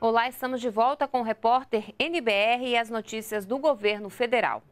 Olá, estamos de volta com o repórter NBR e as notícias do governo federal.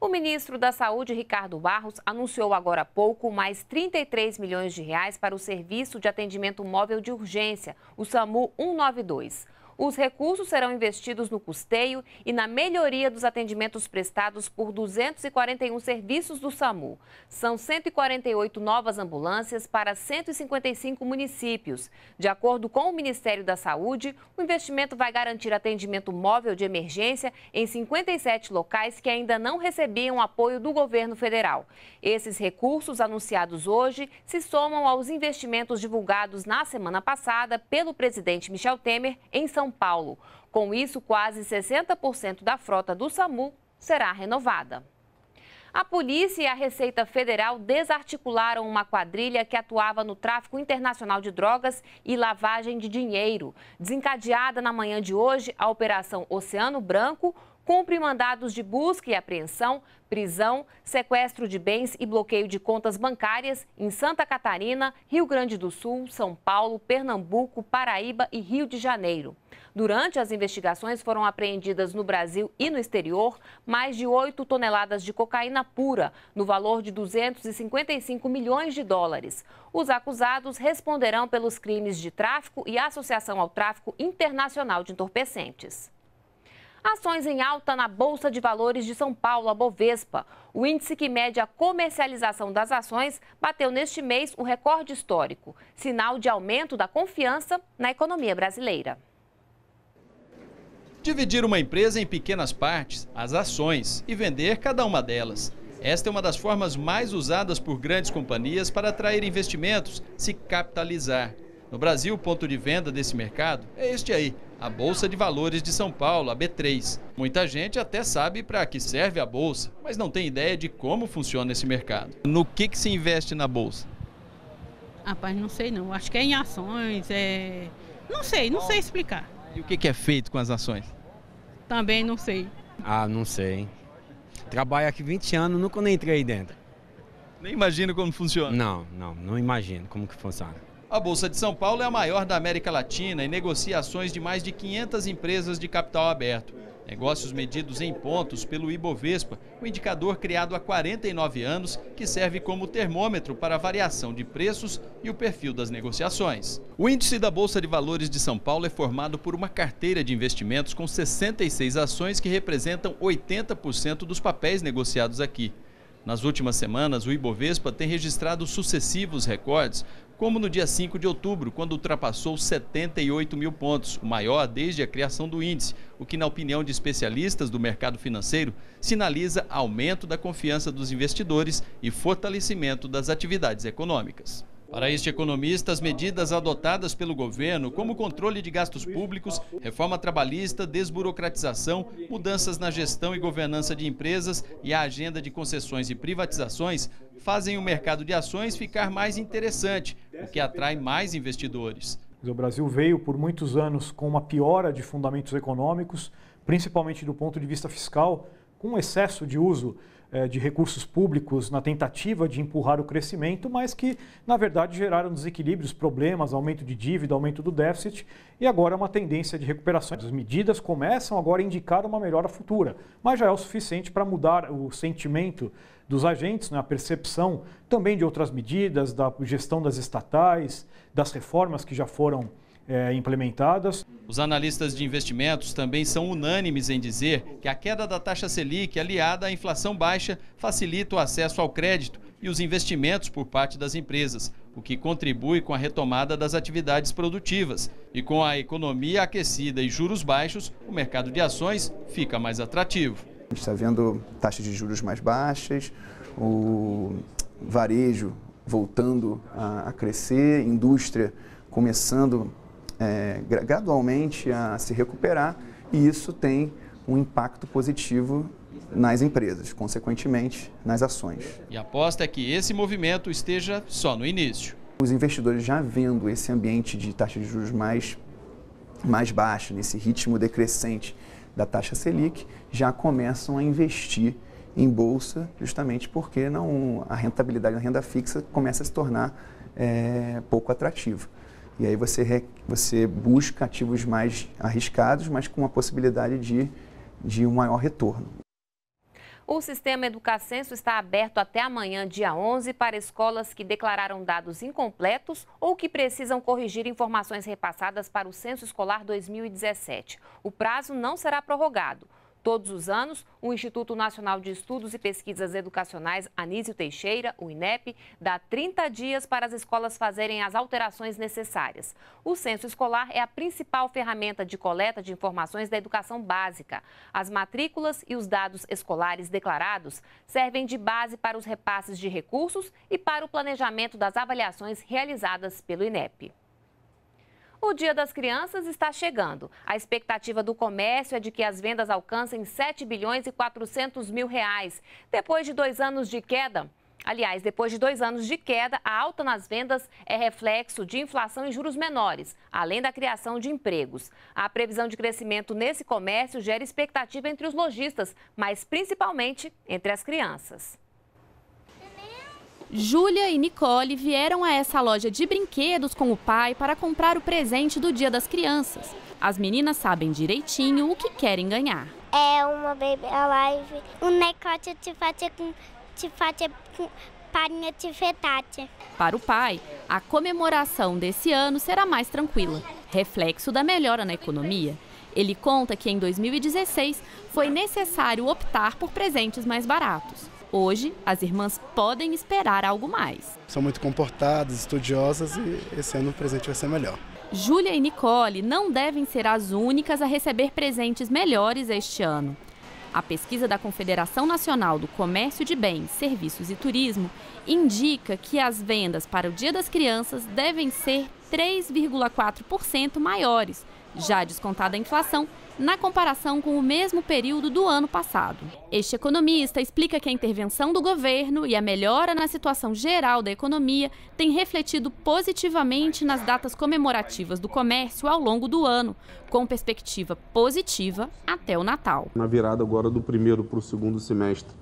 O ministro da Saúde, Ricardo Barros, anunciou agora há pouco mais 33 milhões de reais para o Serviço de Atendimento Móvel de Urgência, o SAMU 192. Os recursos serão investidos no custeio e na melhoria dos atendimentos prestados por 241 serviços do SAMU. São 148 novas ambulâncias para 155 municípios. De acordo com o Ministério da Saúde, o investimento vai garantir atendimento móvel de emergência em 57 locais que ainda não recebiam apoio do governo federal. Esses recursos anunciados hoje se somam aos investimentos divulgados na semana passada pelo presidente Michel Temer em São Paulo. Com isso, quase 60% da frota do SAMU será renovada. A polícia e a Receita Federal desarticularam uma quadrilha que atuava no tráfico internacional de drogas e lavagem de dinheiro. Desencadeada na manhã de hoje, a Operação Oceano Branco cumpre mandados de busca e apreensão, prisão, sequestro de bens e bloqueio de contas bancárias em Santa Catarina, Rio Grande do Sul, São Paulo, Pernambuco, Paraíba e Rio de Janeiro. Durante as investigações foram apreendidas no Brasil e no exterior mais de 8 toneladas de cocaína pura, no valor de 255 milhões de dólares. Os acusados responderão pelos crimes de tráfico e associação ao tráfico internacional de entorpecentes. Ações em alta na Bolsa de Valores de São Paulo, a Bovespa. O índice que mede a comercialização das ações bateu neste mês o recorde histórico, sinal de aumento da confiança na economia brasileira. Dividir uma empresa em pequenas partes, as ações, e vender cada uma delas. Esta é uma das formas mais usadas por grandes companhias para atrair investimentos, se capitalizar. No Brasil, o ponto de venda desse mercado é este aí, a Bolsa de Valores de São Paulo, a B3. Muita gente até sabe para que serve a Bolsa, mas não tem ideia de como funciona esse mercado. No que, que se investe na Bolsa? Rapaz, não sei não. Acho que é em ações, é... Não sei, não sei explicar. E o que, que é feito com as ações? Também não sei. Ah, não sei. Trabalho aqui 20 anos, nunca nem entrei dentro. Nem imagino como funciona. Não, não, não imagino como que funciona. A Bolsa de São Paulo é a maior da América Latina e negocia ações de mais de 500 empresas de capital aberto. Negócios medidos em pontos pelo Ibovespa, o um indicador criado há 49 anos que serve como termômetro para a variação de preços e o perfil das negociações. O índice da Bolsa de Valores de São Paulo é formado por uma carteira de investimentos com 66 ações que representam 80% dos papéis negociados aqui. Nas últimas semanas, o Ibovespa tem registrado sucessivos recordes, como no dia 5 de outubro, quando ultrapassou 78 mil pontos, o maior desde a criação do índice, o que, na opinião de especialistas do mercado financeiro, sinaliza aumento da confiança dos investidores e fortalecimento das atividades econômicas. Para este economista, as medidas adotadas pelo governo, como controle de gastos públicos, reforma trabalhista, desburocratização, mudanças na gestão e governança de empresas e a agenda de concessões e privatizações, fazem o mercado de ações ficar mais interessante, o que atrai mais investidores. O Brasil veio por muitos anos com uma piora de fundamentos econômicos, principalmente do ponto de vista fiscal, com excesso de uso é, de recursos públicos na tentativa de empurrar o crescimento, mas que, na verdade, geraram desequilíbrios, problemas, aumento de dívida, aumento do déficit e agora é uma tendência de recuperação. As medidas começam agora a indicar uma melhora futura, mas já é o suficiente para mudar o sentimento dos agentes, né, a percepção também de outras medidas, da gestão das estatais, das reformas que já foram é, implementadas. Os analistas de investimentos também são unânimes em dizer que a queda da taxa Selic, aliada à inflação baixa, facilita o acesso ao crédito e os investimentos por parte das empresas, o que contribui com a retomada das atividades produtivas. E com a economia aquecida e juros baixos, o mercado de ações fica mais atrativo. A gente está vendo taxas de juros mais baixas, o varejo voltando a crescer, indústria começando é, gradualmente a se recuperar e isso tem um impacto positivo nas empresas, consequentemente nas ações. E aposta é que esse movimento esteja só no início. Os investidores já vendo esse ambiente de taxa de juros mais, mais baixa, nesse ritmo decrescente da taxa Selic, já começam a investir em bolsa, justamente porque não, a rentabilidade da renda fixa começa a se tornar é, pouco atrativa. E aí você, re, você busca ativos mais arriscados, mas com a possibilidade de, de um maior retorno. O sistema Educacenso está aberto até amanhã, dia 11, para escolas que declararam dados incompletos ou que precisam corrigir informações repassadas para o Censo Escolar 2017. O prazo não será prorrogado. Todos os anos, o Instituto Nacional de Estudos e Pesquisas Educacionais Anísio Teixeira, o INEP, dá 30 dias para as escolas fazerem as alterações necessárias. O censo escolar é a principal ferramenta de coleta de informações da educação básica. As matrículas e os dados escolares declarados servem de base para os repasses de recursos e para o planejamento das avaliações realizadas pelo INEP. O Dia das Crianças está chegando. A expectativa do comércio é de que as vendas alcancem 7 bilhões e 400 mil reais. Depois de dois anos de queda, Aliás, depois de dois anos de queda, a alta nas vendas é reflexo de inflação e juros menores, além da criação de empregos. A previsão de crescimento nesse comércio gera expectativa entre os lojistas, mas principalmente entre as crianças. Júlia e Nicole vieram a essa loja de brinquedos com o pai para comprar o presente do Dia das Crianças. As meninas sabem direitinho o que querem ganhar. É uma Baby Alive, um necote de fatia com, de fatia com farinha de fetate. Para o pai, a comemoração desse ano será mais tranquila, reflexo da melhora na economia. Ele conta que em 2016 foi necessário optar por presentes mais baratos. Hoje, as irmãs podem esperar algo mais. São muito comportadas, estudiosas e esse ano o presente vai ser melhor. Júlia e Nicole não devem ser as únicas a receber presentes melhores este ano. A pesquisa da Confederação Nacional do Comércio de Bens, Serviços e Turismo indica que as vendas para o Dia das Crianças devem ser 3,4% maiores já descontada a inflação, na comparação com o mesmo período do ano passado. Este economista explica que a intervenção do governo e a melhora na situação geral da economia tem refletido positivamente nas datas comemorativas do comércio ao longo do ano, com perspectiva positiva até o Natal. Na virada agora do primeiro para o segundo semestre,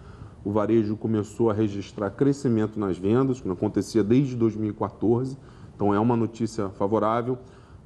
o varejo começou a registrar crescimento nas vendas, que não acontecia desde 2014, então é uma notícia favorável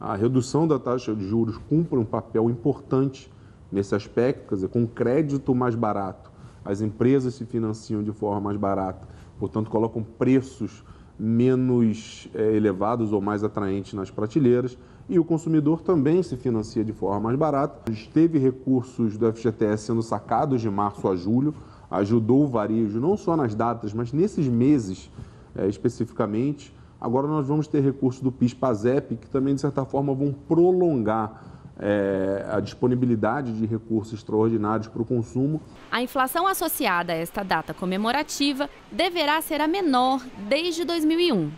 a redução da taxa de juros cumpre um papel importante nesse aspecto, quer dizer, com crédito mais barato, as empresas se financiam de forma mais barata, portanto, colocam preços menos é, elevados ou mais atraentes nas prateleiras e o consumidor também se financia de forma mais barata. Teve recursos do FGTS sendo sacados de março a julho, ajudou o varejo não só nas datas, mas nesses meses é, especificamente. Agora nós vamos ter recursos do PIS-PASEP, que também, de certa forma, vão prolongar é, a disponibilidade de recursos extraordinários para o consumo. A inflação associada a esta data comemorativa deverá ser a menor desde 2001.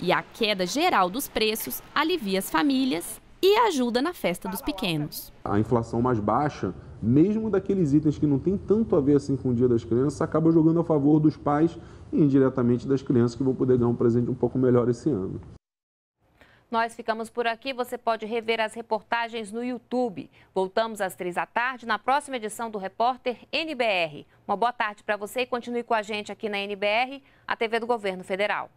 E a queda geral dos preços alivia as famílias e ajuda na festa dos pequenos. A inflação mais baixa, mesmo daqueles itens que não tem tanto a ver assim com o Dia das Crianças, acaba jogando a favor dos pais e indiretamente das crianças que vão poder ganhar um presente um pouco melhor esse ano. Nós ficamos por aqui. Você pode rever as reportagens no YouTube. Voltamos às três da tarde na próxima edição do Repórter NBR. Uma boa tarde para você e continue com a gente aqui na NBR, a TV do Governo Federal.